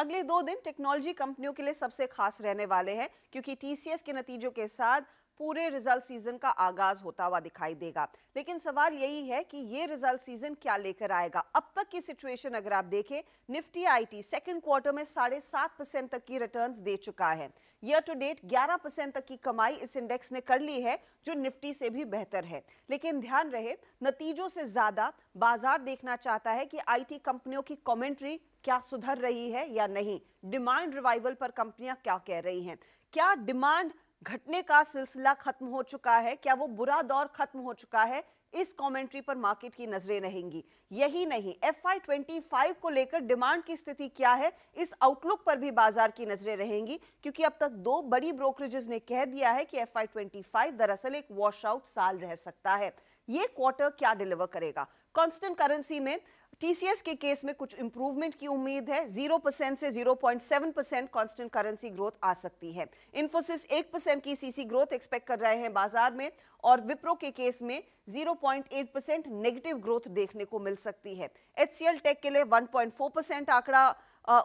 अगले दो दिन टेक्नोलॉजी कंपनियों के लिए सबसे खास रहने वाले हैं क्योंकि टीसीएस के नतीजों के साथ पूरे रिजल्ट सीजन का आगाज होता हुआ दिखाई देगा लेकिन सवाल यही है कि ये रिजल्ट सीजन क्या लेकर आएगा अब तक की सिचुएशन अगर आप देखें निफ्टी आईटी सेकंड क्वार्टर में साढ़े सात परसेंट तक की रिटर्न्स दे चुका है ईयर टू डेट ग्यारह परसेंट तक की कमाई इस इंडेक्स ने कर ली है जो निफ्टी से भी बेहतर है लेकिन ध्यान रहे नतीजों से ज्यादा बाजार देखना चाहता है कि आईटी कंपनियों की कमेंट्री क्या सुधर रही है या नहीं डिमांड रिवाइवल पर कंपनियां क्या कह रही हैं क्या डिमांड घटने का सिलसिला खत्म हो चुका है क्या वो बुरा दौर खत्म हो चुका है इस कमेंट्री पर मार्केट की नजरें रहेंगी यही नहीं एफ आई ट्वेंटी फाइव को लेकर डिमांड की स्थिति क्या है इस आउटलुक पर भी बाजार की नजरें रहेंगी क्योंकि अब तक दो बड़ी ब्रोकरेजेस ने कह दिया है कि एफ आई ट्वेंटी फाइव दरअसल एक वॉश आउट साल रह सकता है ये क्वार्टर क्या डिलीवर करेगा कॉन्स्टेंट करेंसी में टीसीएस के केस में कुछ इंप्रूवमेंट की उम्मीद है जीरो परसेंट से zero point seven percent constant currency growth आ सकती है इन्फोसिस एक परसेंट की सीसी ग्रोथ एक्सपेक्ट कर रहे हैं बाजार में और विप्रो के केस में 0.8 परसेंट नेगेटिव ग्रोथ देखने को मिल सकती है एच टेक के लिए 1.4 परसेंट आंकड़ा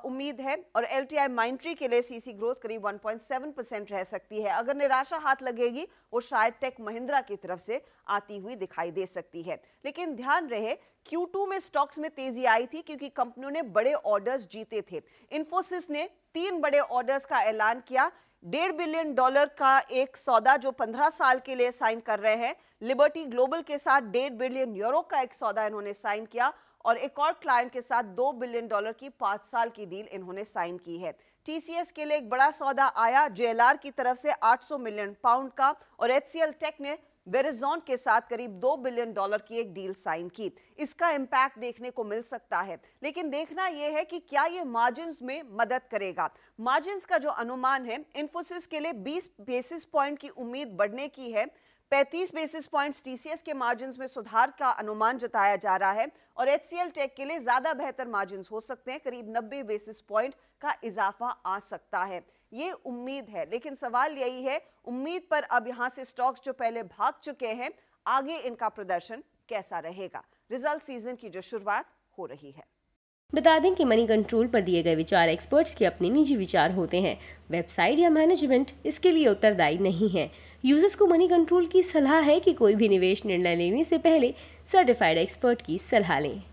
उम्मीद है और एल टी माइंट्री के लिए सीसी ग्रोथ करीब 1.7 परसेंट रह सकती है अगर निराशा हाथ लगेगी वो शायद टेक महिंद्रा की तरफ से आती हुई दिखाई दे सकती है लेकिन ध्यान रहे Q2 में स्टॉक्स में तेजी आई थी क्योंकि कंपनियों ने बड़े ऑर्डर्स जीते थे इन्फोसिस ने तीन बड़े ऑर्डर्स का ऐलान किया डेढ़ बिलियन डॉलर का एक सौदा जो पंद्रह साल के लिए साइन कर रहे हैं लिबर्टी ग्लोबल के साथ डेढ़ बिलियन यूरो का एक सौदा इन्होंने साइन किया और एक और क्लाइंट के साथ दो बिलियन डॉलर की पांच साल की डील इन्होंने साइन की है टीसीएस के लिए एक बड़ा सौदा आया जेएलआर की तरफ से 800 मिलियन पाउंड का और एचसीएल टेक ने वेरिजॉन के साथ करीब दो बिलियन डॉलर की एक डील साइन की इसका इम्पैक्ट देखने को मिल सकता है लेकिन देखना यह है कि क्या ये मार्जिन में मदद करेगा मार्जिन का जो अनुमान है इन्फोसिस के लिए 20 बेसिस पॉइंट की उम्मीद बढ़ने की है 35 बेसिस पॉइंट्स टीसीएस के मार्जिन में सुधार का अनुमान जताया जा रहा है और एच टेक के लिए ज्यादा बेहतर मार्जिन हो सकते हैं करीब 90 बेसिस पॉइंट का इजाफा आ सकता है ये उम्मीद है लेकिन सवाल यही है उम्मीद पर अब यहाँ से स्टॉक्स जो पहले भाग चुके हैं आगे इनका प्रदर्शन कैसा रहेगा रिजल्ट सीजन की जो शुरुआत हो रही है बता दें कि मनी कंट्रोल पर दिए गए विचार एक्सपर्ट्स के अपने निजी विचार होते हैं वेबसाइट या मैनेजमेंट इसके लिए उत्तरदायी नहीं है यूजर्स को मनी कंट्रोल की सलाह है कि कोई भी निवेश निर्णय लेने से पहले सर्टिफाइड एक्सपर्ट की सलाह लें